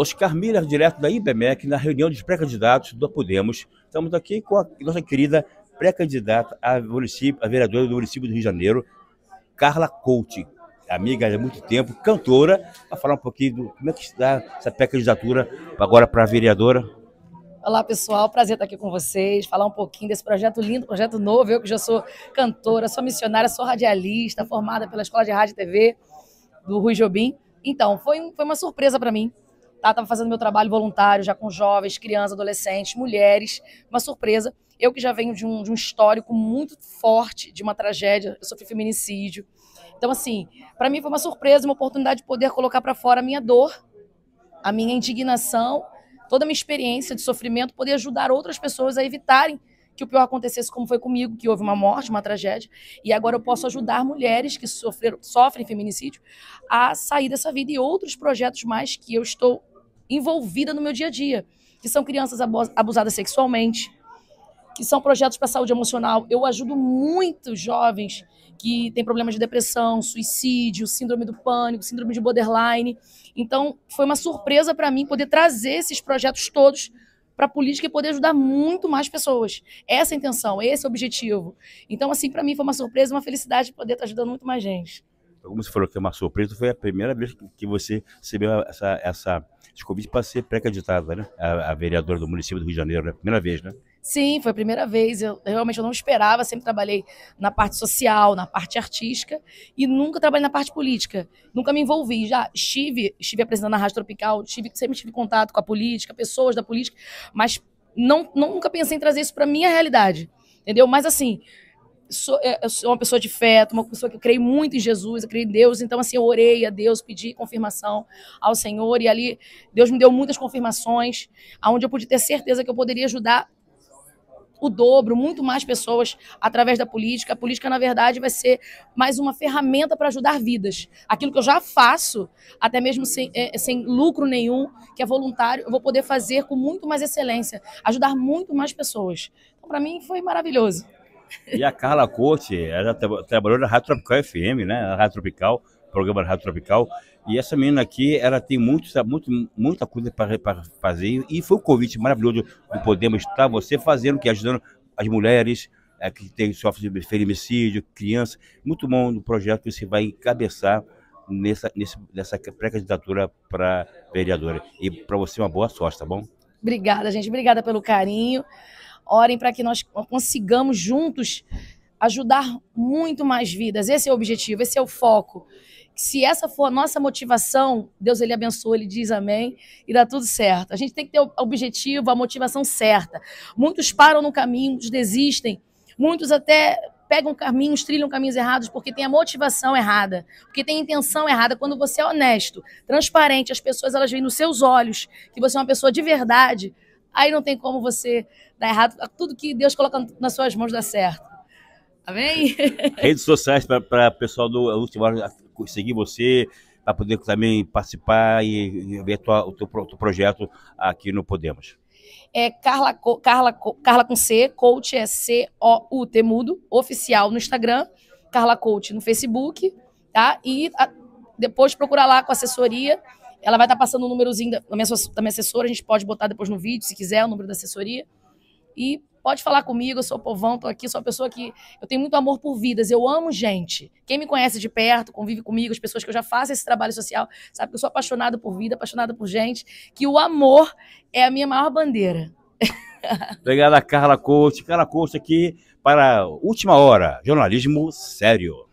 Oscar Miller, direto da IBMEC, na reunião dos pré-candidatos do Podemos. Estamos aqui com a nossa querida pré-candidata a, município, a vereadora do município do Rio de Janeiro, Carla Couto, amiga há muito tempo, cantora, para falar um pouquinho do como é que está essa pré-candidatura agora para a vereadora. Olá, pessoal. Prazer estar aqui com vocês, falar um pouquinho desse projeto lindo, projeto novo. Eu que já sou cantora, sou missionária, sou radialista, formada pela Escola de Rádio e TV do Rui Jobim. Então, foi, foi uma surpresa para mim tá? Tava fazendo meu trabalho voluntário já com jovens, crianças, adolescentes, mulheres. Uma surpresa. Eu que já venho de um, de um histórico muito forte de uma tragédia, eu sofri feminicídio. Então, assim, para mim foi uma surpresa, uma oportunidade de poder colocar para fora a minha dor, a minha indignação, toda a minha experiência de sofrimento, poder ajudar outras pessoas a evitarem que o pior acontecesse como foi comigo, que houve uma morte, uma tragédia, e agora eu posso ajudar mulheres que sofreram, sofrem feminicídio a sair dessa vida e outros projetos mais que eu estou envolvida no meu dia a dia, que são crianças abusadas sexualmente, que são projetos para saúde emocional. Eu ajudo muitos jovens que têm problemas de depressão, suicídio, síndrome do pânico, síndrome de borderline. Então, foi uma surpresa para mim poder trazer esses projetos todos para a política e poder ajudar muito mais pessoas. Essa é a intenção, esse é o objetivo. Então, assim, para mim foi uma surpresa, uma felicidade poder estar tá ajudando muito mais gente como você falou que é uma surpresa, foi a primeira vez que você recebeu essa, essa, esse convite para ser pré candidata né? A, a, vereadora do município do Rio de Janeiro, né? Primeira vez, né? Sim, foi a primeira vez. Eu, realmente eu não esperava, sempre trabalhei na parte social, na parte artística e nunca trabalhei na parte política. Nunca me envolvi. Já estive, estive apresentando a Rádio Tropical, tive, sempre tive contato com a política, pessoas da política, mas não, nunca pensei em trazer isso para minha realidade. Entendeu? Mas assim, sou, é, eu sou uma pessoa de fé, uma pessoa que eu creio muito em Jesus, eu creio em Deus, então assim, eu orei a Deus, pedi confirmação ao Senhor, e ali Deus me deu muitas confirmações, aonde eu pude ter certeza que eu poderia ajudar o dobro, muito mais pessoas através da política. A política, na verdade, vai ser mais uma ferramenta para ajudar vidas. Aquilo que eu já faço, até mesmo sem, é, sem lucro nenhum, que é voluntário, eu vou poder fazer com muito mais excelência, ajudar muito mais pessoas. Então, para mim, foi maravilhoso. E a Carla Corte, ela trabalhou na Rádio Tropical FM, né? Na Rádio Tropical, programa Rádio Tropical. E essa menina aqui, ela tem muito, muito, muita coisa para fazer. E foi um convite maravilhoso do Podemos estar você fazendo, que ajudando as mulheres é, que tem, sofrem de feminicídio, crianças. Muito bom no projeto que você vai encabeçar nessa, nessa pré-candidatura para vereadora. E para você, uma boa sorte, tá bom? Obrigada, gente. Obrigada pelo carinho. Orem para que nós consigamos juntos ajudar muito mais vidas. Esse é o objetivo, esse é o foco. Se essa for a nossa motivação, Deus ele abençoa, ele diz amém e dá tudo certo. A gente tem que ter o objetivo, a motivação certa. Muitos param no caminho, muitos desistem, muitos até pegam caminhos, trilham caminhos errados porque tem a motivação errada, porque tem a intenção errada. Quando você é honesto, transparente, as pessoas elas veem nos seus olhos que você é uma pessoa de verdade Aí não tem como você dar errado. Tudo que Deus coloca nas suas mãos dá certo. Amém? Redes sociais para o pessoal do Última Hora seguir você, para poder também participar e, ver tua, o teu, teu projeto aqui no Podemos é Carla, Carla, Carla com C, coach é C-O-U-T mudo, oficial no Instagram, Carla Coach no Facebook, tá? E a, depois procura lá com assessoria ela vai estar tá passando o um númerozinho da, da, minha, da minha assessora, a gente pode botar depois no vídeo, se quiser, o número da assessoria. E pode falar comigo, eu sou povão, tô aqui, sou uma pessoa que eu tenho muito amor por vidas, eu amo gente. Quem me conhece de perto, convive comigo, as pessoas que eu já faço esse trabalho social, sabe que eu sou apaixonado por vida, apaixonado por gente, que o amor é a minha maior bandeira. Obrigada, Carla Coach. Carla Coach aqui para Última Hora, jornalismo sério.